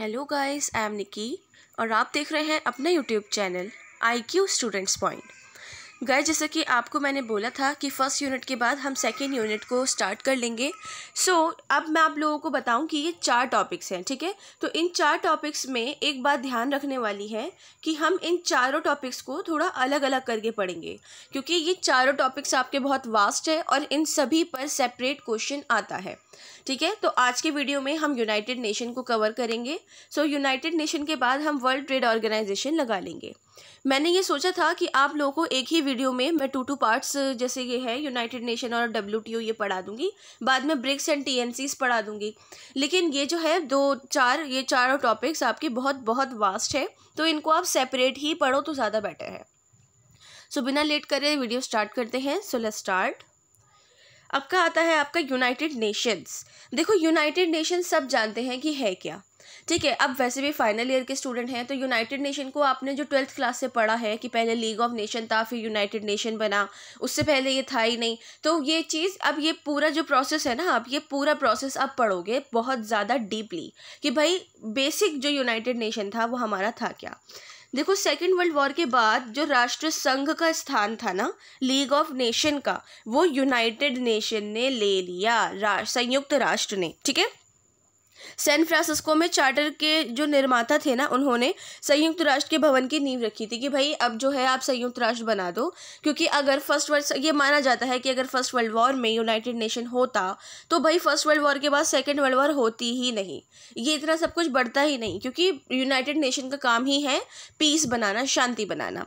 hello guys I am Nikki और आप देख रहे हैं अपना YouTube channel I Q students point गए जैसा कि आपको मैंने बोला था कि फ़र्स्ट यूनिट के बाद हम सेकेंड यूनिट को स्टार्ट कर लेंगे सो so, अब मैं आप लोगों को बताऊं कि ये चार टॉपिक्स हैं ठीक है तो इन चार टॉपिक्स में एक बात ध्यान रखने वाली है कि हम इन चारों टॉपिक्स को थोड़ा अलग अलग करके पढ़ेंगे क्योंकि ये चारों टॉपिक्स आपके बहुत वास्ट है और इन सभी पर सेपरेट क्वेश्चन आता है ठीक है तो आज के वीडियो में हम यूनाइटेड नेशन को कवर करेंगे सो यूनाइटेड नेशन के बाद हम वर्ल्ड ट्रेड ऑर्गेनाइजेशन लगा लेंगे मैंने ये सोचा था कि आप लोगों को एक ही वीडियो में मैं टू टू पार्ट्स जैसे ये है यूनाइटेड नेशन और डब्ल्यू ये पढ़ा दूंगी बाद में ब्रिक्स एंड टी पढ़ा दूँगी लेकिन ये जो है दो चार ये चारों टॉपिक्स आपके बहुत बहुत वास्ट है तो इनको आप सेपरेट ही पढ़ो तो ज़्यादा बेटर है सो बिना लेट करे वीडियो स्टार्ट करते हैं सो लेट स्टार्ट आपका आता है आपका यूनाइटेड नेशंस देखो यूनाइटेड नेशंस सब जानते हैं कि है क्या ठीक है अब वैसे भी फाइनल ईयर के स्टूडेंट हैं तो यूनाइटेड नेशन को आपने जो ट्वेल्थ क्लास से पढ़ा है कि पहले लीग ऑफ नेशन था फिर यूनाइटेड नेशन बना उससे पहले ये था ही नहीं तो ये चीज़ अब ये पूरा जो प्रोसेस है ना आप ये पूरा प्रोसेस आप पढ़ोगे बहुत ज़्यादा डीपली कि भाई बेसिक जो यूनाइटेड नेशन था वो हमारा था क्या देखो सेकेंड वर्ल्ड वॉर के बाद जो राष्ट्र संघ का स्थान था ना लीग ऑफ नेशन का वो यूनाइटेड नेशन ने ले लिया रा, संयुक्त राष्ट्र ने ठीक है सैन फ्रांसिस्को में चार्टर के जो निर्माता थे ना उन्होंने संयुक्त राष्ट्र के भवन की नींव रखी थी कि भाई अब जो है आप संयुक्त राष्ट्र बना दो क्योंकि अगर फर्स्ट वर्ल्ड ये माना जाता है कि अगर फर्स्ट वर्ल्ड वॉर में यूनाइटेड नेशन होता तो भाई फर्स्ट वर्ल्ड वॉर के बाद सेकेंड वर्ल्ड वॉर होती ही नहीं ये इतना सब कुछ बढ़ता ही नहीं क्योंकि यूनाइटेड नेशन का काम ही है पीस बनाना शांति बनाना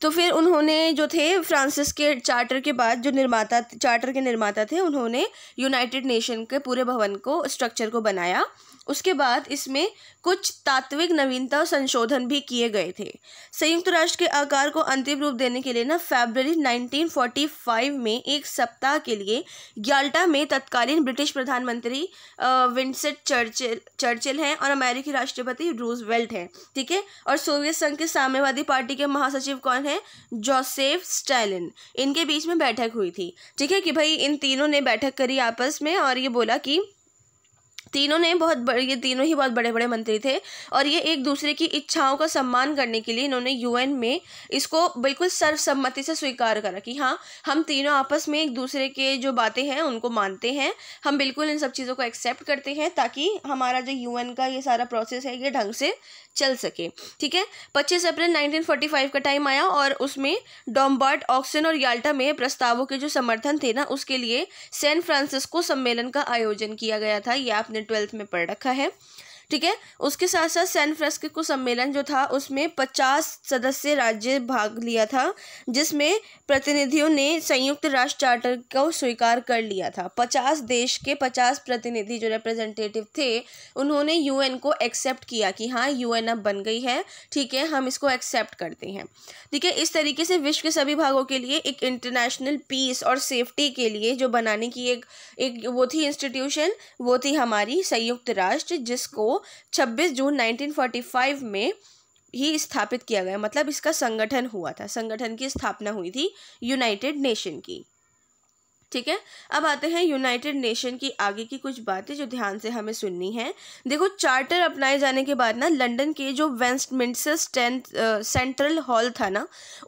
तो फिर उन्होंने जो थे फ्रांसिस के चार्टर के बाद जो निर्माता चार्टर के निर्माता थे उन्होंने यूनाइटेड नेशन के पूरे भवन को स्ट्रक्चर को बनाया उसके बाद इसमें कुछ तात्विक नवीनता और संशोधन भी किए गए थे संयुक्त राष्ट्र के आकार को अंतिम रूप देने के लिए ना फेबररी 1945 में एक सप्ताह के लिए ग्याल्टा में तत्कालीन ब्रिटिश प्रधानमंत्री विंसेंट चर्चिल चर्चिल हैं और अमेरिकी राष्ट्रपति रूजवेल्ट हैं ठीक है और सोवियत संघ के साम्यवादी पार्टी के महासचिव कौन है जोसेफ स्टैलिन इनके बीच में बैठक हुई थी ठीक है कि भाई इन तीनों ने बैठक करी आपस में और ये बोला कि तीनों ने बहुत बड़े ये तीनों ही बहुत बड़े बड़े मंत्री थे और ये एक दूसरे की इच्छाओं का सम्मान करने के लिए इन्होंने यूएन में इसको बिल्कुल सर्वसम्मति से स्वीकार करा कि हाँ हम तीनों आपस में एक दूसरे के जो बातें हैं उनको मानते हैं हम बिल्कुल इन सब चीज़ों को एक्सेप्ट करते हैं ताकि हमारा जो यू का ये सारा प्रोसेस है ये ढंग से चल सके ठीक है पच्चीस अप्रैल फाइव का टाइम आया और उसमें डॉम्बर्ट ऑक्सन और याल्टा में प्रस्तावों के जो समर्थन थे ना उसके लिए सैन फ्रांसिस्को सम्मेलन का आयोजन किया गया था ये आपने ट्वेल्थ में पढ़ रखा है ठीक है उसके साथ साथ सैन फ्रांसिस्को सम्मेलन जो था उसमें पचास सदस्य राज्य भाग लिया था जिसमें प्रतिनिधियों ने संयुक्त राष्ट्र चार्टर को स्वीकार कर लिया था पचास देश के पचास प्रतिनिधि जो रिप्रेजेंटेटिव थे उन्होंने यूएन को एक्सेप्ट किया कि हाँ यू अब बन गई है ठीक है हम इसको एक्सेप्ट करते हैं ठीक है इस तरीके से विश्व के सभी भागों के लिए एक इंटरनेशनल पीस और सेफ्टी के लिए जो बनाने की एक एक वो थी इंस्टीट्यूशन वो थी हमारी संयुक्त राष्ट्र जिसको 26 जून 1945 में ही स्थापित किया गया मतलब इसका संगठन हुआ था संगठन की स्थापना हुई थी यूनाइटेड नेशन की ठीक है अब आते हैं यूनाइटेड नेशन की आगे की कुछ बातें जो ध्यान से हमें सुननी है देखो चार्टर अपनाए जाने के बाद ना लंदन के जो वेस्टमिंस्टर सेंट्रल हॉल था ना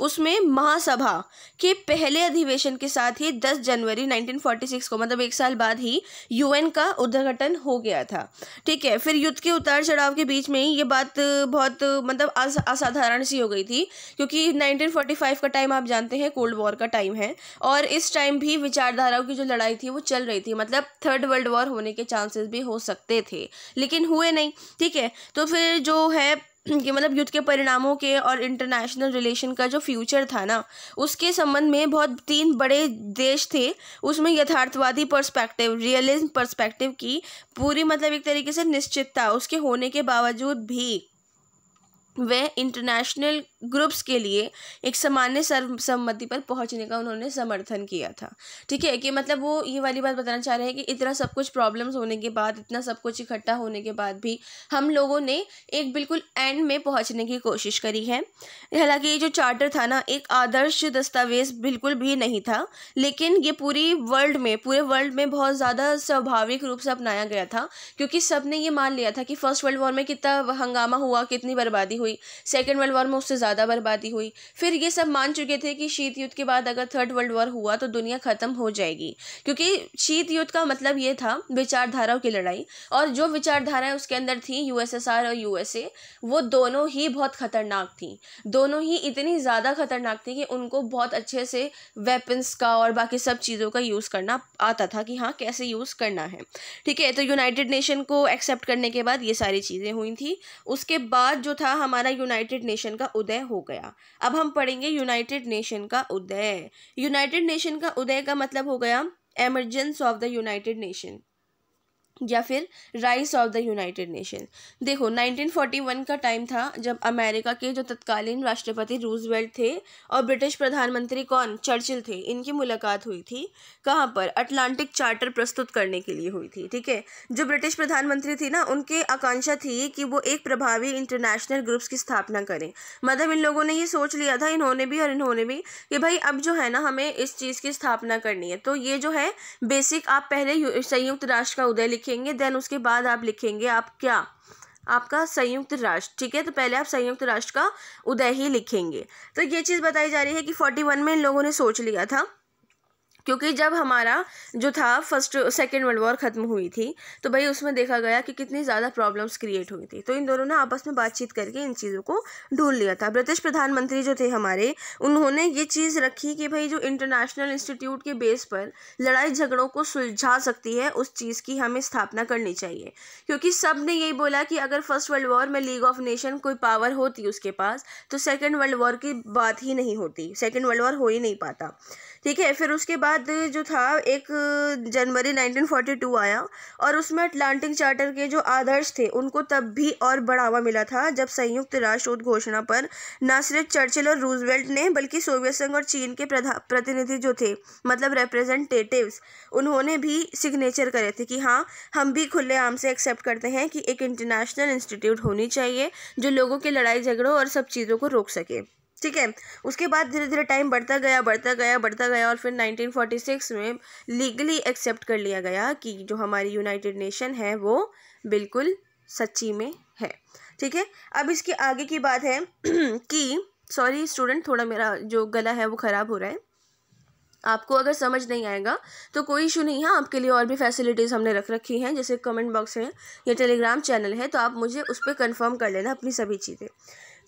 उसमें महासभा के पहले अधिवेशन के साथ ही 10 जनवरी 1946 को मतलब एक साल बाद ही यूएन का उद्घाटन हो गया था ठीक है फिर युद्ध के उतार चढ़ाव के बीच में ही ये बात बहुत मतलब असाधारण सी हो गई थी क्योंकि नाइनटीन का टाइम आप जानते हैं कोल्ड वॉर का टाइम है और इस टाइम भी विचार विचारधाराओं की जो लड़ाई थी वो चल रही थी मतलब थर्ड वर्ल्ड वॉर होने के चांसेस भी हो सकते थे लेकिन हुए नहीं ठीक है तो फिर जो है कि मतलब युद्ध के परिणामों के और इंटरनेशनल रिलेशन का जो फ्यूचर था ना उसके संबंध में बहुत तीन बड़े देश थे उसमें यथार्थवादी पर्सपेक्टिव रियलिज्म पर्सपेक्टिव की पूरी मतलब एक तरीके से निश्चितता उसके होने के बावजूद भी वह इंटरनेशनल ग्रुप्स के लिए एक सामान्य सर्वसम्मति पर पहुंचने का उन्होंने समर्थन किया था ठीक है कि मतलब वो ये वाली बात बताना चाह रहे हैं कि इतना सब कुछ प्रॉब्लम्स होने के बाद इतना सब कुछ इकट्ठा होने के बाद भी हम लोगों ने एक बिल्कुल एंड में पहुंचने की कोशिश करी है हालांकि ये जो चार्टर था ना एक आदर्श दस्तावेज बिल्कुल भी नहीं था लेकिन ये पूरी वर्ल्ड में पूरे वर्ल्ड में बहुत ज़्यादा स्वाभाविक रूप से अपनाया गया था क्योंकि सब ने ये मान लिया था कि फर्स्ट वर्ल्ड वॉर में कितना हंगामा हुआ कितनी बर्बादी हुई सेकेंड वर्ल्ड वॉर में उससे ज़्यादा बर्बादी हुई फिर ये सब मान चुके थे कि शीत युद्ध के बाद अगर थर्ड वर्ल्ड वॉर हुआ तो दुनिया ख़त्म हो जाएगी क्योंकि शीत युद्ध का मतलब ये था विचारधाराओं की लड़ाई और जो विचारधाराएं उसके अंदर थी यूएसएसआर और यूएसए वो दोनों ही बहुत ख़तरनाक थी दोनों ही इतनी ज़्यादा ख़तरनाक थी कि उनको बहुत अच्छे से वेपन्स का और बाकी सब चीज़ों का यूज़ करना आता था कि हाँ कैसे यूज़ करना है ठीक है तो यूनाइटेड नेशन को एक्सेप्ट करने के बाद ये सारी चीज़ें हुई थी उसके बाद जो था हमारा यूनाइटेड नेशन का उदय उदय हो गया अब हम पढ़ेंगे यूनाइटेड नेशन का उदय यूनाइटेड नेशन का उदय का मतलब हो गया emergence of the United Nation या फिर rise of the United Nation देखो 1941 का टाइम था जब अमेरिका के जो तत्कालीन राष्ट्रपति रूजवेल्ट थे और ब्रिटिश प्रधानमंत्री कौन चर्चिल थे इनकी मुलाकात हुई थी कहाँ पर अटलांटिक चार्टर प्रस्तुत करने के लिए हुई थी ठीक है जो ब्रिटिश प्रधानमंत्री थी ना उनकी आकांक्षा थी कि वो एक प्रभावी इंटरनेशनल ग्रुप्स की स्थापना करें मतलब इन लोगों ने ये सोच लिया था इन्होंने भी और इन्होंने भी कि भाई अब जो है ना हमें इस चीज़ की स्थापना करनी है तो ये जो है बेसिक आप पहले संयुक्त राष्ट्र का उदय लिखे लिखेंगे देन उसके बाद आप लिखेंगे आप क्या आपका संयुक्त राष्ट्र ठीक है तो पहले आप संयुक्त राष्ट्र का उदय ही लिखेंगे तो ये चीज़ बताई जा रही है कि फोर्टी वन में इन लोगों ने सोच लिया था क्योंकि जब हमारा जो था फर्स्ट सेकेंड वर्ल्ड वॉर ख़त्म हुई थी तो भाई उसमें देखा गया कि कितनी ज़्यादा प्रॉब्लम्स क्रिएट हुई थी तो इन दोनों ने आपस में बातचीत करके इन चीज़ों को ढूंढ लिया था ब्रिटिश प्रधानमंत्री जो थे हमारे उन्होंने ये चीज़ रखी कि भाई जो इंटरनेशनल इंस्टीट्यूट के बेस पर लड़ाई झगड़ों को सुलझा सकती है उस चीज़ की हमें स्थापना करनी चाहिए क्योंकि सब ने यही बोला कि अगर फर्स्ट वर्ल्ड वॉर में लीग ऑफ नेशन कोई पावर होती उसके पास तो सेकेंड वर्ल्ड वॉर की बात ही नहीं होती सेकेंड वर्ल्ड वॉर हो ही नहीं पाता ठीक है फिर उसके बाद जो था एक जनवरी 1942 आया और उसमें अटलांटिक चार्टर के जो आदर्श थे उनको तब भी और बढ़ावा मिला था जब संयुक्त राष्ट्र उद्घोषणा पर न सिर्फ चर्चिल और रूजवेल्ट ने बल्कि सोवियत संघ और चीन के प्रतिनिधि जो थे मतलब रिप्रेजेंटेटिव्स उन्होंने भी सिग्नेचर करे थे कि हाँ हम भी खुलेआम से एक्सेप्ट करते हैं कि एक इंटरनेशनल इंस्टीट्यूट होनी चाहिए जो लोगों के लड़ाई झगड़ों और सब चीज़ों को रोक सके ठीक है उसके बाद धीरे धीरे टाइम बढ़ता गया बढ़ता गया बढ़ता गया और फिर 1946 में लीगली एक्सेप्ट कर लिया गया कि जो हमारी यूनाइटेड नेशन है वो बिल्कुल सच्ची में है ठीक है अब इसके आगे की बात है कि सॉरी स्टूडेंट थोड़ा मेरा जो गला है वो ख़राब हो रहा है आपको अगर समझ नहीं आएगा तो कोई इशू नहीं है आपके लिए और भी फैसिलिटीज़ हमने रख रखी हैं जैसे कमेंट बॉक्स है या टेलीग्राम चैनल है तो आप मुझे उस पर कन्फर्म कर लेना अपनी सभी चीज़ें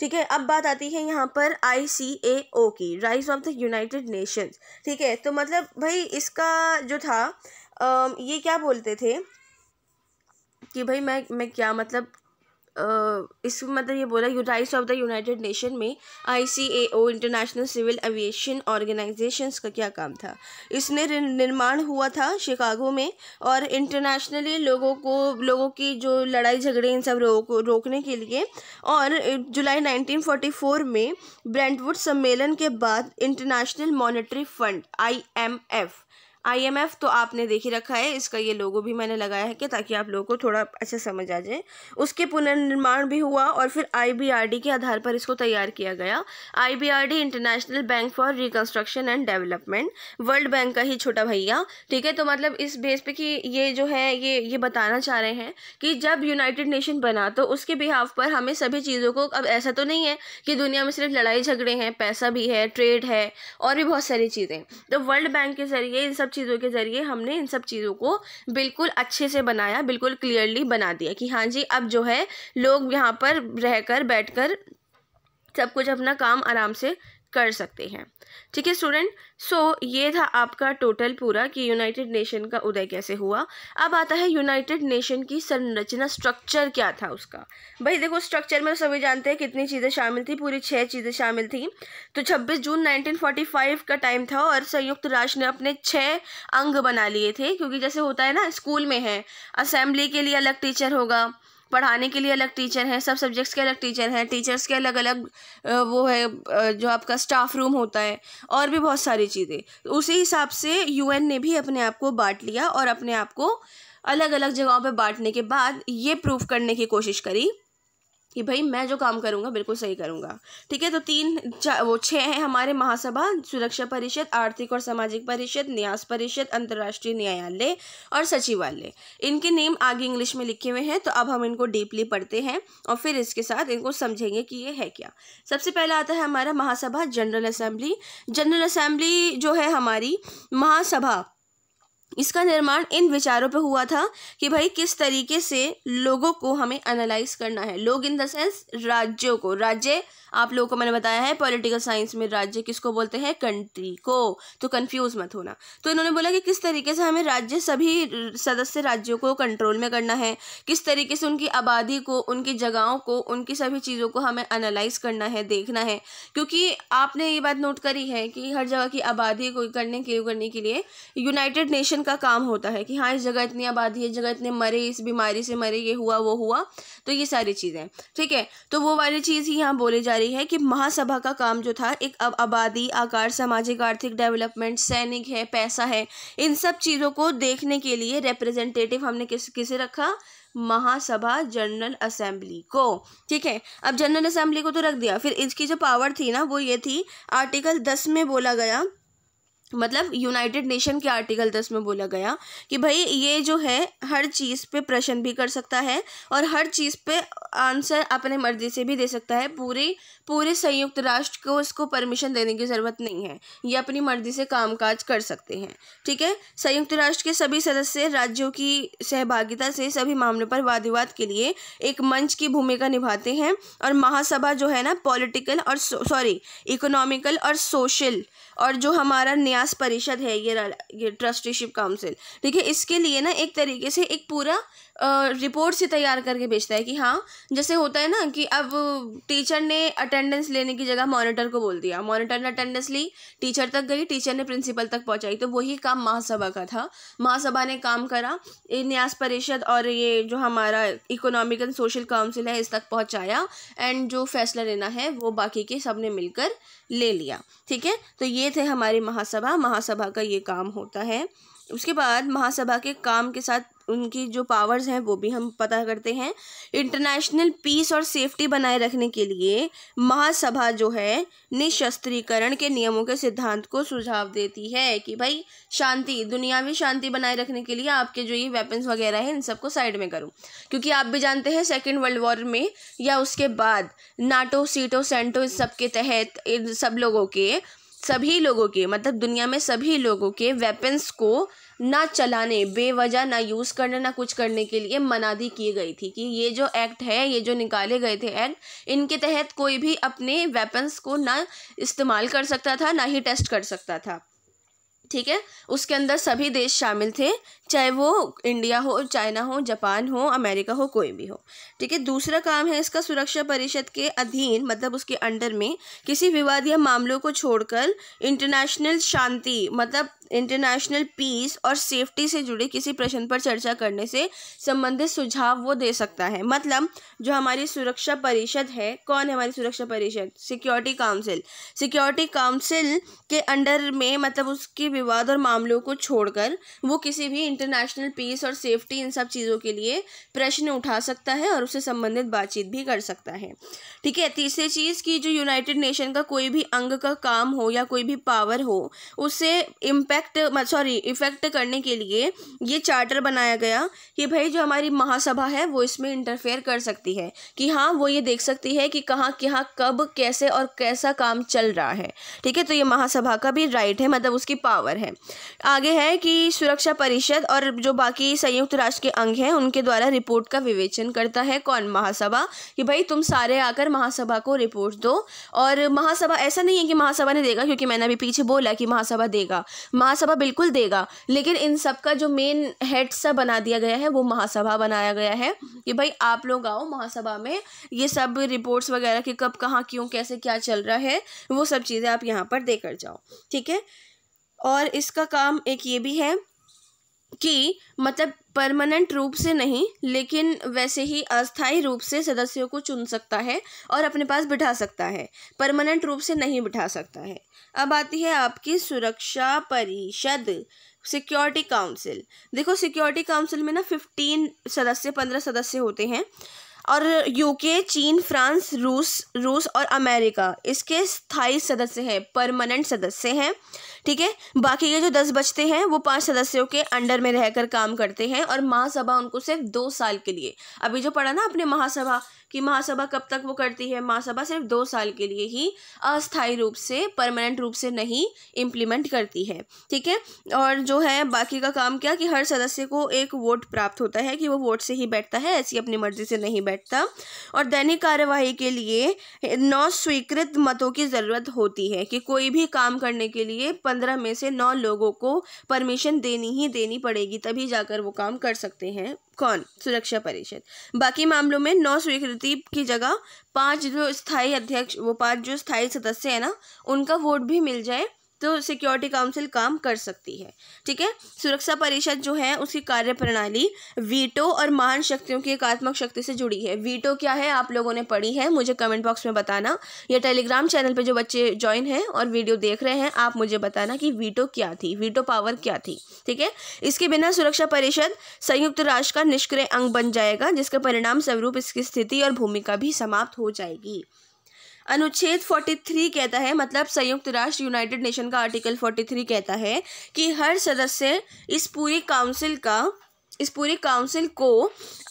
ठीक है अब बात आती है यहाँ पर आई सी ए ओ की rise of the United Nations ठीक है तो मतलब भाई इसका जो था आ, ये क्या बोलते थे कि भाई मैं मैं क्या मतलब इस मतलब ये बोला unite of the United Nation में ICAO International Civil Aviation Organisations का क्या काम था इसने निर्माण हुआ था शिकागो में और इंटरनेशनली लोगों को लोगों की जो लड़ाई झगड़े इन सब लोगों को रोकने के लिए और जुलाई 1944 में ब्रेंटवुड सम्मेलन के बाद International Monetary Fund F IMF तो आपने देख ही रखा है इसका ये लोगो भी मैंने लगाया है कि ताकि आप लोगों को थोड़ा अच्छा समझ आ जाए उसके पुनर्निर्माण भी हुआ और फिर आईबीआरडी के आधार पर इसको तैयार किया गया IBRD International Bank for Reconstruction and Development World Bank का ही छोटा भैया ठीक है तो मतलब इस बेस पे कि ये जो है ये ये बताना चाह रहे हैं कि जब यूनाइटेड नेशन बना तो उसके बिहाफ पर हमें सभी चीज़ों को अब ऐसा तो नहीं है कि दुनिया में सिर्फ लड़ाई झगड़े हैं पैसा भी है ट्रेड है और भी बहुत सारी चीज़ें तो वर्ल्ड बैंक के ज़रिए इन सब चीज़ों के ज़रिए हमने इन सब चीज़ों को बिल्कुल अच्छे से बनाया बिल्कुल क्लियरली बना दिया कि हाँ जी अब जो है लोग यहाँ पर रहकर बैठकर सब कुछ अपना काम आराम से कर सकते हैं ठीक है स्टूडेंट सो ये था आपका टोटल पूरा कि यूनाइटेड नेशन का उदय कैसे हुआ अब आता है यूनाइटेड नेशन की संरचना स्ट्रक्चर क्या था उसका भाई देखो स्ट्रक्चर में तो सभी जानते हैं कितनी चीज़ें शामिल थी पूरी छः चीज़ें शामिल थी तो 26 जून 1945 का टाइम था और संयुक्त राष्ट्र ने अपने छः अंग बना लिए थे क्योंकि जैसे होता है ना स्कूल में है असेंबली के लिए अलग टीचर होगा पढ़ाने के लिए अलग टीचर हैं सब सब्जेक्ट्स के अलग टीचर हैं टीचर्स के अलग अलग वो है जो आपका स्टाफ रूम होता है और भी बहुत सारी चीज़ें उसी हिसाब से यूएन ने भी अपने आप को बांट लिया और अपने आप को अलग अलग जगहों पे बांटने के बाद ये प्रूफ करने की कोशिश करी कि भाई मैं जो काम करूँगा बिल्कुल सही करूँगा ठीक है तो तीन वो छः हैं हमारे महासभा सुरक्षा परिषद आर्थिक और सामाजिक परिषद न्यास परिषद अंतर्राष्ट्रीय न्यायालय और सचिवालय इनके नेम आगे इंग्लिश में लिखे हुए हैं तो अब हम इनको डीपली पढ़ते हैं और फिर इसके साथ इनको समझेंगे कि ये है क्या सबसे पहला आता है हमारा महासभा जनरल असेंबली जनरल असेंबली जो है हमारी महासभा इसका निर्माण इन विचारों पे हुआ था कि भाई किस तरीके से लोगों को हमें एनालाइज करना है लोग इन द सेंस राज्यों को राज्य आप लोगों को मैंने बताया है पॉलिटिकल साइंस में राज्य किसको बोलते हैं कंट्री को तो कंफ्यूज मत होना तो इन्होंने बोला कि किस तरीके से हमें राज्य सभी सदस्य राज्यों को कंट्रोल में करना है किस तरीके से उनकी आबादी को उनकी जगहों को उनकी सभी चीज़ों को हमें एनालाइज करना है देखना है क्योंकि आपने ये बात नोट करी है कि हर जगह की आबादी को करने के करने के लिए यूनाइटेड नेशन का काम होता है कि हाँ इस जगह इतनी आबादी है जगह इतने मरे इस बीमारी से मरे ये हुआ वो हुआ तो ये सारी चीज़ें ठीक है तो वो वाली चीज़ ही यहाँ बोली जा रही है कि महासभा का काम जो था एक अब आबादी आकार सामाजिक आर्थिक डेवलपमेंट सैनिक है पैसा है इन सब चीज़ों को देखने के लिए रिप्रेजेंटेटिव हमने किस किसे रखा महासभा जनरल असेंबली को ठीक है अब जनरल असेंबली को तो रख दिया फिर इसकी जो पावर थी ना वो ये थी आर्टिकल दस में बोला गया मतलब यूनाइटेड नेशन के आर्टिकल दस में बोला गया कि भाई ये जो है हर चीज़ पे प्रश्न भी कर सकता है और हर चीज़ पे आंसर अपने मर्जी से भी दे सकता है पूरे पूरे संयुक्त राष्ट्र को इसको परमिशन देने की ज़रूरत नहीं है ये अपनी मर्जी से कामकाज कर सकते हैं ठीक है संयुक्त राष्ट्र के सभी सदस्य राज्यों की सहभागिता से सभी मामलों पर वाद विवाद के लिए एक मंच की भूमिका निभाते हैं और महासभा जो है ना पॉलिटिकल और सॉरी इकोनॉमिकल और सोशल और जो हमारा न्यास परिषद है ये ये ट्रस्टीशिप काउंसिल ठीक है इसके लिए ना एक तरीके से एक पूरा रिपोर्ट से तैयार करके भेजता है कि हाँ जैसे होता है ना कि अब टीचर ने अटेंडेंस लेने की जगह मॉनिटर को बोल दिया मॉनिटर ने अटेंडेंस ली टीचर तक गई टीचर ने प्रिंसिपल तक पहुंचाई तो वही काम महासभा का था महासभा ने काम करा न्यास परिषद और ये जो हमारा इकोनॉमिक एंड सोशल काउंसिल है इस तक पहुँचाया एंड जो फैसला लेना है वो बाकी के सब ने मिलकर ले लिया ठीक है तो ये थे हमारी महासभा महासभा का ये काम होता है उसके बाद महासभा के काम के साथ उनकी जो पावर्स हैं वो भी हम पता करते हैं इंटरनेशनल पीस और सेफ्टी बनाए रखने के लिए महासभा जो है निशस्त्रीकरण के नियमों के सिद्धांत को सुझाव देती है कि भाई शांति दुनियावी शांति बनाए रखने के लिए आपके जो ये वेपन्स वगैरह हैं इन सबको साइड में करूं क्योंकि आप भी जानते हैं सेकेंड वर्ल्ड वॉर में या उसके बाद नाटो सीटो सेंटो इस सब के तहत इन सब लोगों के सभी लोगों के मतलब दुनिया में सभी लोगों के वेपन्स को ना चलाने बेवजह ना यूज़ करने ना कुछ करने के लिए मनादी की गई थी कि ये जो एक्ट है ये जो निकाले गए थे एक्ट इनके तहत कोई भी अपने वेपन्स को ना इस्तेमाल कर सकता था ना ही टेस्ट कर सकता था ठीक है उसके अंदर सभी देश शामिल थे चाहे वो इंडिया हो चाइना हो जापान हो अमेरिका हो कोई भी हो ठीक है दूसरा काम है इसका सुरक्षा परिषद के अधीन मतलब उसके अंडर में किसी विवाद या मामलों को छोड़कर इंटरनेशनल शांति मतलब इंटरनेशनल पीस और सेफ्टी से जुड़े किसी प्रश्न पर चर्चा करने से संबंधित सुझाव वो दे सकता है मतलब जो हमारी सुरक्षा परिषद है कौन है हमारी सुरक्षा परिषद सिक्योरिटी काउंसिल सिक्योरिटी काउंसिल के अंडर में मतलब उसके विवाद और मामलों को छोड़कर वो किसी भी इंटरनेशनल पीस और सेफ्टी इन सब चीज़ों के लिए प्रश्न उठा सकता है और उससे संबंधित बातचीत भी कर सकता है ठीक है तीसरी चीज़ कि जो यूनाइटेड नेशन का कोई भी अंग का काम हो या कोई भी पावर हो उसे इम्पैक्ट सॉरी इफेक्ट करने के लिए ये चार्टर बनाया गया कि भाई जो हमारी महासभा है वो इसमें इंटरफेयर कर सकती है कि हाँ वो ये देख सकती है कि कहाँ कहाँ कब कैसे और कैसा काम चल रहा है ठीक है तो ये महासभा का भी राइट है मतलब उसकी पावर है आगे है कि सुरक्षा परिषद और जो बाकी संयुक्त राष्ट्र के अंग हैं उनके द्वारा रिपोर्ट का विवेचन करता है कौन महासभा कि भाई तुम सारे आकर महासभा को रिपोर्ट दो और महासभा ऐसा नहीं है कि महासभा ने देगा क्योंकि मैंने अभी पीछे बोला कि महासभा देगा महासभा बिल्कुल देगा लेकिन इन सब का जो मेन हेड सा बना दिया गया है वो महासभा बनाया गया है कि भाई आप लोग आओ महासभा में ये सब रिपोर्ट्स वगैरह कि कब कहाँ क्यों कैसे क्या चल रहा है वो सब चीज़ें आप यहाँ पर देकर जाओ ठीक है और इसका काम एक ये भी है कि मतलब परमानेंट रूप से नहीं लेकिन वैसे ही अस्थायी रूप से सदस्यों को चुन सकता है और अपने पास बिठा सकता है परमानेंट रूप से नहीं बिठा सकता है अब आती है आपकी सुरक्षा परिषद सिक्योरिटी काउंसिल देखो सिक्योरिटी काउंसिल में ना फिफ्टीन सदस्य पंद्रह सदस्य होते हैं और यूके चीन फ्रांस रूस रूस और अमेरिका इसके स्थायी सदस्य हैं परमानेंट सदस्य हैं ठीक है बाकी के जो दस बचते हैं वो पांच सदस्यों के अंडर में रहकर काम करते हैं और महासभा उनको सिर्फ दो साल के लिए अभी जो पढ़ा ना अपने महासभा कि महासभा कब तक वो करती है महासभा सिर्फ दो साल के लिए ही अस्थायी रूप से परमानेंट रूप से नहीं इम्प्लीमेंट करती है ठीक है और जो है बाकी का काम क्या कि हर सदस्य को एक वोट प्राप्त होता है कि वो वोट से ही बैठता है ऐसी अपनी मर्जी से नहीं बैठता और दैनिक कार्यवाही के लिए नौ स्वीकृत मतों की ज़रूरत होती है कि कोई भी काम करने के लिए पंद्रह में से नौ लोगों को परमिशन देनी ही देनी पड़ेगी तभी जाकर वो काम कर सकते हैं कौन सुरक्षा परिषद बाकी मामलों में नौ स्वीकृति की जगह पांच जो स्थायी अध्यक्ष वो पांच जो स्थायी सदस्य है ना उनका वोट भी मिल जाए तो सिक्योरिटी काउंसिल काम कर सकती है ठीक है सुरक्षा परिषद जो है उसकी कार्य प्रणाली वीटो और महान शक्तियों की एकात्मक शक्ति से जुड़ी है वीटो क्या है आप लोगों ने पढ़ी है मुझे कमेंट बॉक्स में बताना या टेलीग्राम चैनल पर जो बच्चे ज्वाइन हैं और वीडियो देख रहे हैं आप मुझे बताना कि वीटो क्या थी वीटो पावर क्या थी ठीक है इसके बिना सुरक्षा परिषद संयुक्त राष्ट्र का निष्क्रिय अंग बन जाएगा जिसके परिणाम स्वरूप इसकी स्थिति और भूमिका भी समाप्त हो जाएगी अनुच्छेद 43 कहता है मतलब संयुक्त राष्ट्र यूनाइटेड नेशन का आर्टिकल 43 कहता है कि हर सदस्य इस पूरी काउंसिल का इस पूरी काउंसिल को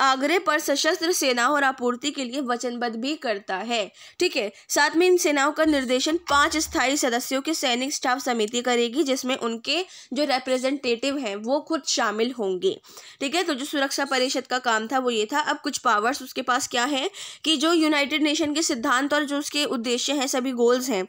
आगरे पर सशस्त्र सेनाओं और आपूर्ति के लिए वचनबद्ध भी करता है ठीक है साथ में इन सेनाओं का निर्देशन पांच स्थायी सदस्यों की सैनिक स्टाफ समिति करेगी जिसमें उनके जो रिप्रेजेंटेटिव हैं वो खुद शामिल होंगे ठीक है तो जो सुरक्षा परिषद का काम था वो ये था अब कुछ पावर्स उसके पास क्या है कि जो यूनाइटेड नेशन के सिद्धांत और जो उसके उद्देश्य हैं सभी गोल्स हैं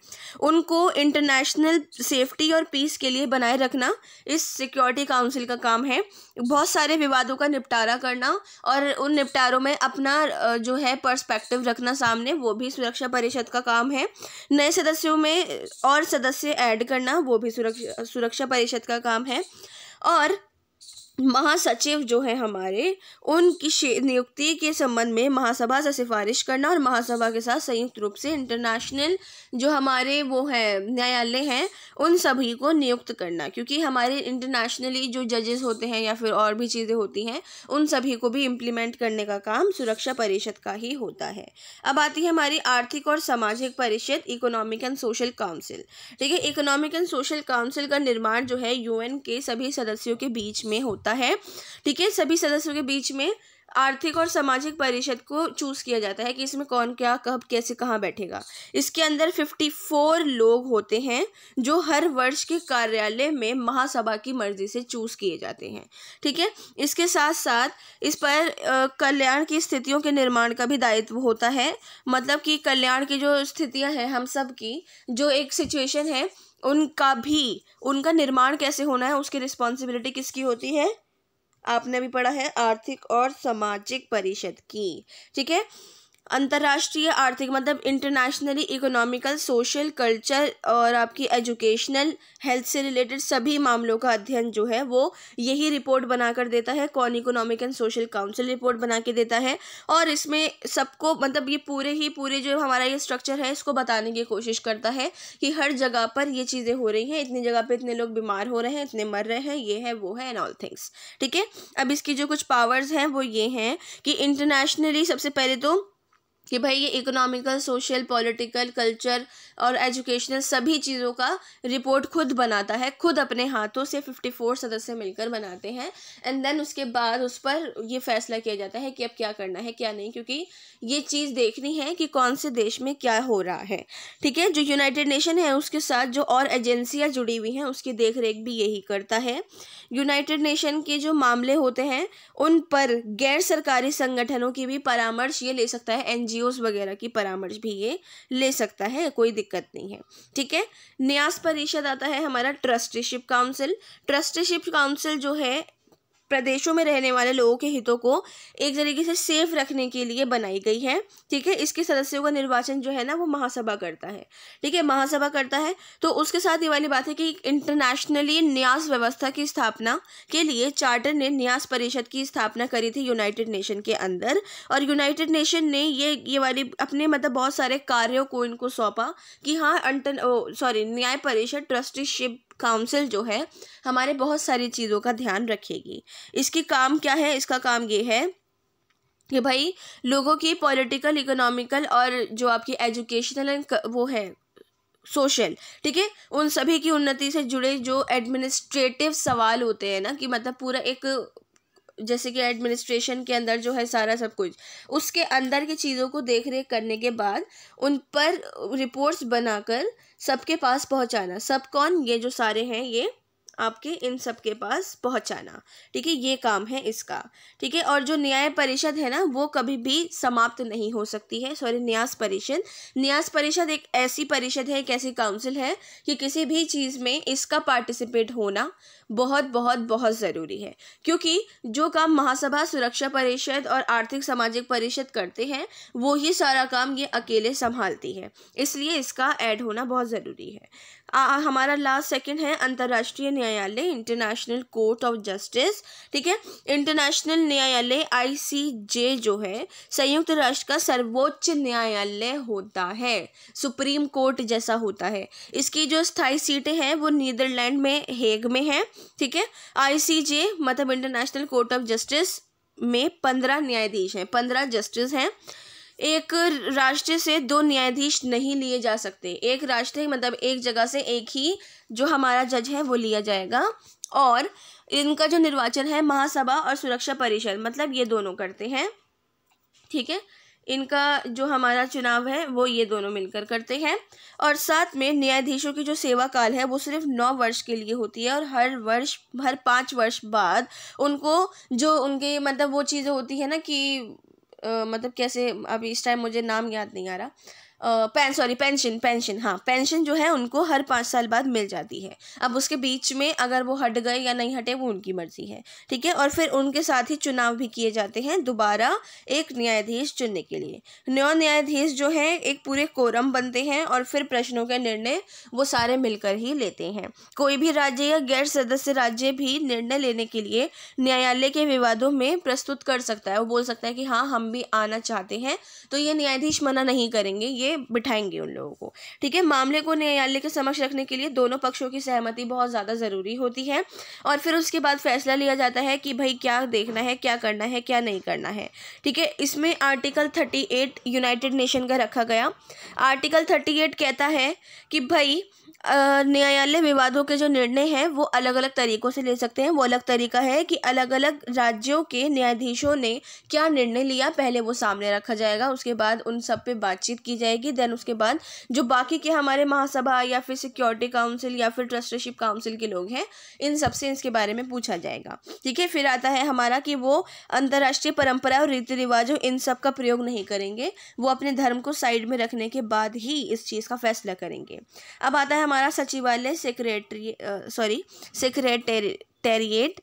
उनको इंटरनेशनल सेफ्टी और पीस के लिए बनाए रखना इस सिक्योरिटी काउंसिल का काम है बहुत सारे विवादों का निपटारा करना और उन निपटारों में अपना जो है पर्सपेक्टिव रखना सामने वो भी सुरक्षा परिषद का काम है नए सदस्यों में और सदस्य ऐड करना वो भी सुरक्षा सुरक्षा परिषद का काम है और महासचिव जो है हमारे उनकी नियुक्ति के संबंध में महासभा से सिफारिश करना और महासभा के साथ संयुक्त रूप से इंटरनेशनल जो हमारे वो हैं न्यायालय हैं उन सभी को नियुक्त करना क्योंकि हमारे इंटरनेशनली जो जजेस होते हैं या फिर और भी चीज़ें होती हैं उन सभी को भी इम्प्लीमेंट करने का काम सुरक्षा परिषद का ही होता है अब आती है हमारी आर्थिक और सामाजिक परिषद इकोनॉमिक एंड सोशल काउंसिल ठीक है इकोनॉमिक एंड सोशल काउंसिल का निर्माण जो है यू के सभी सदस्यों के बीच में होता होता है ठीक है सभी सदस्यों के बीच में आर्थिक और सामाजिक परिषद को चूज़ किया जाता है कि इसमें कौन क्या कब कैसे कहाँ बैठेगा इसके अंदर 54 लोग होते हैं जो हर वर्ष के कार्यालय में महासभा की मर्जी से चूज़ किए जाते हैं ठीक है इसके साथ साथ इस पर कल्याण की स्थितियों के निर्माण का भी दायित्व होता है मतलब कि कल्याण की जो स्थितियाँ हैं हम सब की जो एक सिचुएशन है उनका भी उनका निर्माण कैसे होना है उसकी रिस्पॉन्सिबिलिटी किसकी होती है आपने अभी पढ़ा है आर्थिक और सामाजिक परिषद की ठीक है अंतर्राष्ट्रीय आर्थिक मतलब इंटरनेशनली इकोनॉमिकल सोशल कल्चर और आपकी एजुकेशनल हेल्थ से रिलेटेड सभी मामलों का अध्ययन जो है वो यही रिपोर्ट बनाकर देता है कौन Economic and Social Council report बना के देता है और इसमें सबको मतलब ये पूरे ही पूरे जो हमारा ये स्ट्रक्चर है इसको बताने की कोशिश करता है कि हर जगह पर ये चीज़ें हो रही हैं इतनी जगह पर इतने लोग बीमार हो रहे हैं इतने मर रहे हैं ये है वो है एंड ऑल थिंग्स ठीक है अब इसकी जो कुछ पावर्स हैं वो ये हैं कि इंटरनेशनली सबसे पहले तो कि भाई ये इकोनॉमिकल सोशल पॉलिटिकल कल्चर और एजुकेशनल सभी चीज़ों का रिपोर्ट खुद बनाता है खुद अपने हाथों से फिफ्टी फोर सदस्य मिलकर बनाते हैं एंड देन उसके बाद उस पर ये फैसला किया जाता है कि अब क्या करना है क्या नहीं क्योंकि ये चीज़ देखनी है कि कौन से देश में क्या हो रहा है ठीक है जो यूनाइटेड नेशन है उसके साथ जो और एजेंसियाँ जुड़ी हुई हैं उसकी देख रेख भी यही करता है यूनाइटेड नेशन के जो मामले होते हैं उन पर गैर सरकारी संगठनों की भी परामर्श ये ले सकता है एन एनजीओस वगैरह की परामर्श भी ये ले सकता है कोई दिक्कत नहीं है ठीक है न्यास परिषद आता है हमारा ट्रस्टीशिप काउंसिल ट्रस्टीशिप काउंसिल जो है प्रदेशों में रहने वाले लोगों के हितों को एक तरीके से सेफ रखने के लिए बनाई गई है ठीक है इसके सदस्यों का निर्वाचन जो है ना वो महासभा करता है ठीक है महासभा करता है तो उसके साथ ये वाली बात है कि इंटरनेशनली न्यास व्यवस्था की स्थापना के लिए चार्टर ने न्यास परिषद की स्थापना करी थी यूनाइटेड नेशन के अंदर और यूनाइटेड नेशन ने ये ये वाली अपने मतलब बहुत सारे कार्यों को इनको सौंपा कि हाँ सॉरी न्याय परिषद ट्रस्टीशिप काउंसिल जो है हमारे बहुत सारी चीज़ों का ध्यान रखेगी इसकी काम क्या है इसका काम ये है कि भाई लोगों की पॉलिटिकल इकोनॉमिकल और जो आपकी एजुकेशनल वो है सोशल ठीक है उन सभी की उन्नति से जुड़े जो एडमिनिस्ट्रेटिव सवाल होते हैं ना कि मतलब पूरा एक जैसे कि एडमिनिस्ट्रेशन के अंदर जो है सारा सब कुछ उसके अंदर की चीज़ों को देख रेख करने के बाद उन पर रिपोर्ट्स बनाकर सबके पास पहुंचाना सब कौन ये जो सारे हैं ये आपके इन सब के पास पहुंचाना ठीक है ये काम है इसका ठीक है और जो न्याय परिषद है ना वो कभी भी समाप्त नहीं हो सकती है सॉरी न्यास परिषद न्यास परिषद एक ऐसी परिषद है एक ऐसी काउंसिल है कि किसी भी चीज़ में इसका पार्टिसिपेट होना बहुत बहुत बहुत ज़रूरी है क्योंकि जो काम महासभा सुरक्षा परिषद और आर्थिक सामाजिक परिषद करते हैं वो ही सारा काम ये अकेले संभालती है इसलिए इसका ऐड होना बहुत ज़रूरी है आ, हमारा लास्ट सेकंड है अंतर्राष्ट्रीय न्यायालय इंटरनेशनल कोर्ट ऑफ जस्टिस ठीक है इंटरनेशनल न्यायालय आई जो है संयुक्त राष्ट्र का सर्वोच्च न्यायालय होता है सुप्रीम कोर्ट जैसा होता है इसकी जो स्थायी सीटें हैं वो नीदरलैंड में हेग में है ठीक है आईसीजे मतलब इंटरनेशनल कोर्ट ऑफ जस्टिस में पंद्रह न्यायाधीश हैं पंद्रह जस्टिस हैं एक राष्ट्र से दो न्यायाधीश नहीं लिए जा सकते एक राष्ट्र मतलब एक जगह से एक ही जो हमारा जज है वो लिया जाएगा और इनका जो निर्वाचन है महासभा और सुरक्षा परिषद मतलब ये दोनों करते हैं ठीक है इनका जो हमारा चुनाव है वो ये दोनों मिलकर करते हैं और साथ में न्यायाधीशों की जो सेवा काल है वो सिर्फ नौ वर्ष के लिए होती है और हर वर्ष हर पाँच वर्ष बाद उनको जो उनके मतलब वो चीज़ें होती है ना कि आ, मतलब कैसे अभी इस टाइम मुझे नाम याद नहीं आ रहा पेन सॉरी पेंशन पेंशन हाँ पेंशन जो है उनको हर पाँच साल बाद मिल जाती है अब उसके बीच में अगर वो हट गए या नहीं हटे वो उनकी मर्जी है ठीक है और फिर उनके साथ ही चुनाव भी किए जाते हैं दोबारा एक न्यायाधीश चुनने के लिए नौ न्यायाधीश जो है एक पूरे कोरम बनते हैं और फिर प्रश्नों के निर्णय वो सारे मिलकर ही लेते हैं कोई भी राज्य या गैर सदस्य राज्य भी निर्णय लेने के लिए न्यायालय के विवादों में प्रस्तुत कर सकता है वो बोल सकता है कि हाँ हम भी आना चाहते हैं तो ये न्यायाधीश मना नहीं करेंगे ये बिठाएंगे उन लोगों को ठीक है मामले को न्यायालय के समक्ष रखने के लिए दोनों पक्षों की सहमति बहुत ज़्यादा ज़रूरी होती है और फिर उसके बाद फैसला लिया जाता है कि भाई क्या देखना है क्या करना है क्या नहीं करना है ठीक है इसमें article thirty eight United Nation का रखा गया आर्टिकल थर्टी एट कहता है कि भाई न्यायालय विवादों के जो निर्णय हैं वो अलग अलग तरीक़ों से ले सकते हैं वो अलग तरीका है कि अलग अलग राज्यों के न्यायाधीशों ने क्या निर्णय लिया पहले वो सामने रखा जाएगा उसके बाद उन सब पे बातचीत की जाएगी देन उसके बाद जो बाकी के हमारे महासभा या फिर सिक्योरिटी काउंसिल या फिर ट्रस्टरशिप काउंसिल के लोग हैं इन सबसे इसके बारे में पूछा जाएगा ठीक है फिर आता है हमारा कि वो अंतर्राष्ट्रीय परंपरा और रीति रिवाजों इन सब का प्रयोग नहीं करेंगे वो अपने धर्म को साइड में रखने के बाद ही इस चीज़ का फैसला करेंगे अब आता है हमारा सचिवालय सेक्रेटरी सॉरी सेक्रेटेरिएट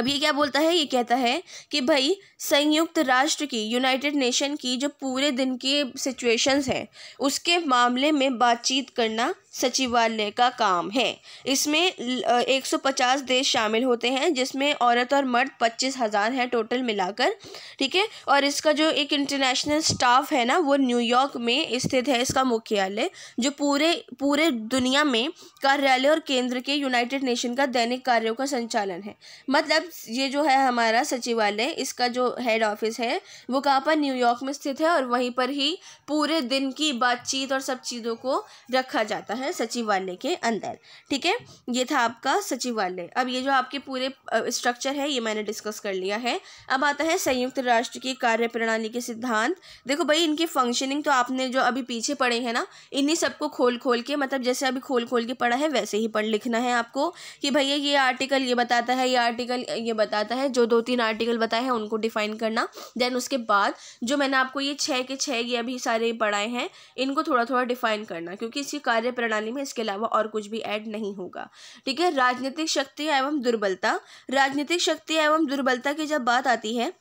अब ये क्या बोलता है ये कहता है कि भाई संयुक्त राष्ट्र की यूनाइटेड नेशन की जो पूरे दिन की सिचुएशंस हैं उसके मामले में बातचीत करना सचिवालय का काम है इसमें 150 देश शामिल होते हैं जिसमें औरत और मर्द पच्चीस हज़ार हैं टोटल मिलाकर ठीक है और इसका जो एक इंटरनेशनल स्टाफ है ना वो न्यूयॉर्क में स्थित है इसका मुख्यालय जो पूरे पूरे दुनिया में कार्यालय और केंद्र के यूनाइटेड नेशन का दैनिक कार्यों का संचालन है मतलब ये जो है हमारा सचिवालय इसका जो हेड ऑफिस है वो कहाँ पर न्यूयॉर्क में स्थित है और वहीं पर ही पूरे दिन की बातचीत और सब चीज़ों को रखा जाता है है सचिवालय के अंदर ठीक है ये था आपका सचिवालय अब ये जो आपके पूरे स्ट्रक्चर है ये मैंने डिस्कस कर लिया है अब आता है संयुक्त राष्ट्र की कार्य प्रणाली के सिद्धांत देखो भाई इनकी फंक्शनिंग तो आपने जो अभी पीछे पढ़े हैं ना इन्हीं सबको खोल खोल के मतलब जैसे अभी खोल खोल के पढ़ा है वैसे ही पढ़ लिखना है आपको कि भैया ये आर्टिकल ये बताता है ये आर्टिकल ये बताता है जो दो तीन आर्टिकल बताए हैं उनको डिफाइन करना देन उसके बाद जो मैंने आपको ये छः के छः ये अभी सारे पढ़ाए हैं इनको थोड़ा थोड़ा डिफाइन करना क्योंकि इसकी कार्य प्रणाली में इसके अलावा और कुछ भी ऐड नहीं होगा ठीक है राजनीतिक शक्ति एवं दुर्बलता राजनीतिक शक्ति एवं दुर्बलता की जब बात आती है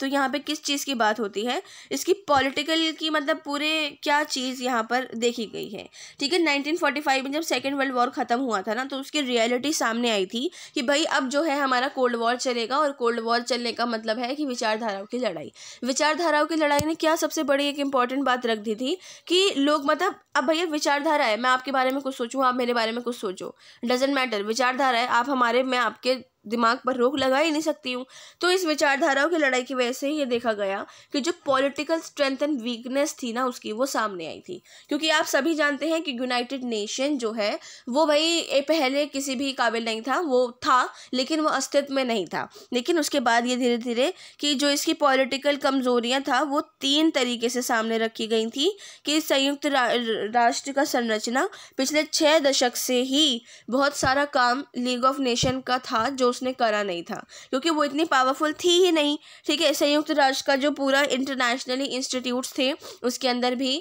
तो यहाँ पे किस चीज़ की बात होती है इसकी पॉलिटिकल की मतलब पूरे क्या चीज़ यहाँ पर देखी गई है ठीक है 1945 में जब सेकेंड वर्ल्ड वॉर ख़त्म हुआ था ना तो उसकी रियलिटी सामने आई थी कि भाई अब जो है हमारा कोल्ड वॉर चलेगा और कोल्ड वॉर चलने का मतलब है कि विचारधाराओं की लड़ाई विचारधाराओं की लड़ाई ने क्या सबसे बड़ी एक इंपॉर्टेंट बात रख दी थी कि लोग मतलब अब भैया विचारधारा है मैं आपके बारे में कुछ सोचूँ आप मेरे बारे में कुछ सोचो डजेंट मैटर विचारधारा है आप हमारे मैं आपके दिमाग पर रोक लगा ही नहीं सकती हूँ तो इस विचारधाराओं की लड़ाई की वजह से ये देखा गया कि जो पॉलिटिकल स्ट्रेंथ एंड वीकनेस थी ना उसकी वो सामने आई थी क्योंकि आप सभी जानते हैं कि यूनाइटेड नेशन जो है वो भाई पहले किसी भी काबिल नहीं था वो था लेकिन वो अस्तित्व में नहीं था लेकिन उसके बाद ये धीरे धीरे कि जो इसकी पॉलिटिकल कमजोरियाँ था वो तीन तरीके से सामने रखी गई थी कि संयुक्त राष्ट्र का संरचना पिछले छः दशक से ही बहुत सारा काम लीग ऑफ नेशन का था जो उसने करा नहीं था क्योंकि वो इतनी पावरफुल थी ही नहीं ठीक है संयुक्त राष्ट्र का जो पूरा इंटरनेशनली इंस्टीट्यूट्स थे उसके अंदर भी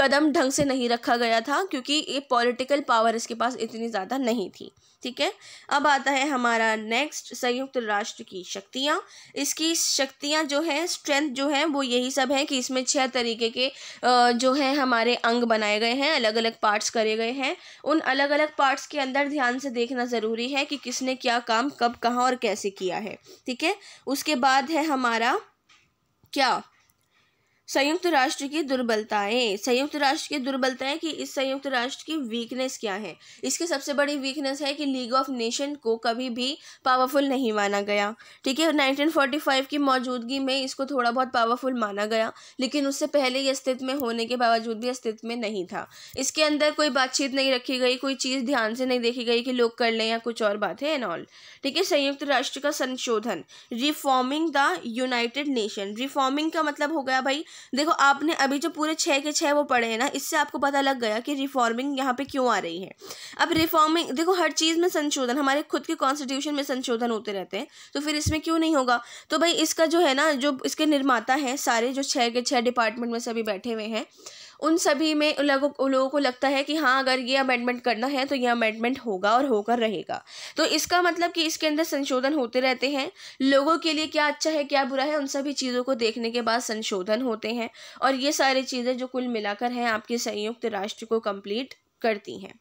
कदम ढंग से नहीं रखा गया था क्योंकि ये पॉलिटिकल पावर इसके पास इतनी ज़्यादा नहीं थी ठीक है अब आता है हमारा नेक्स्ट संयुक्त राष्ट्र की शक्तियाँ इसकी शक्तियाँ जो है स्ट्रेंथ जो है वो यही सब है कि इसमें छह तरीके के जो है हमारे अंग बनाए गए हैं अलग अलग पार्ट्स करे गए हैं उन अलग अलग पार्ट्स के अंदर ध्यान से देखना ज़रूरी है कि किसने क्या काम कब कहाँ और कैसे किया है ठीक है उसके बाद है हमारा क्या संयुक्त राष्ट्र की दुर्बलताएं संयुक्त राष्ट्र की दुर्बलताएं कि इस संयुक्त राष्ट्र की वीकनेस क्या है इसकी सबसे बड़ी वीकनेस है कि लीग ऑफ नेशन को कभी भी पावरफुल नहीं माना गया ठीक है 1945 की मौजूदगी में इसको थोड़ा बहुत पावरफुल माना गया लेकिन उससे पहले ये अस्तित्व में होने के बावजूद भी अस्तित्व में नहीं था इसके अंदर कोई बातचीत नहीं रखी गई कोई चीज़ ध्यान से नहीं देखी गई कि लोग कर लें या कुछ और बात है एन ऑल ठीक है संयुक्त राष्ट्र का संशोधन reforming the United Nation reforming का मतलब हो गया भाई देखो आपने अभी जो पूरे छः के छः वो पढ़े हैं ना इससे आपको पता लग गया कि रिफॉर्मिंग यहाँ पे क्यों आ रही है अब रिफॉर्मिंग देखो हर चीज़ में संशोधन हमारे खुद के कॉन्स्टिट्यूशन में संशोधन होते रहते हैं तो फिर इसमें क्यों नहीं होगा तो भाई इसका जो है ना जो इसके निर्माता हैं सारे जो छः के छः डिपार्टमेंट में सभी बैठे हुए हैं उन सभी में लोगों लोगों को लगता है कि हाँ अगर ये अमेंडमेंट करना है तो ये अमेंडमेंट होगा और होकर रहेगा तो इसका मतलब कि इसके अंदर संशोधन होते रहते हैं लोगों के लिए क्या अच्छा है क्या बुरा है उन सभी चीज़ों को देखने के बाद संशोधन होते हैं और ये सारी चीज़ें जो कुल मिलाकर हैं आपके संयुक्त राष्ट्र को कम्प्लीट करती हैं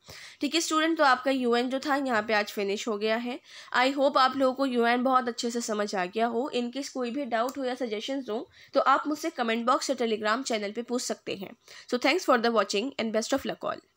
ठीक है स्टूडेंट तो आपका यूएन जो था यहाँ पे आज फिनिश हो गया है आई होप आप लोगों को यूएन बहुत अच्छे से समझ आ गया हो इनकेस कोई भी डाउट हो या सजेशन हो तो आप मुझसे कमेंट बॉक्स या टेलीग्राम चैनल पर पूछ सकते हैं so thanks for the watching and best of luck all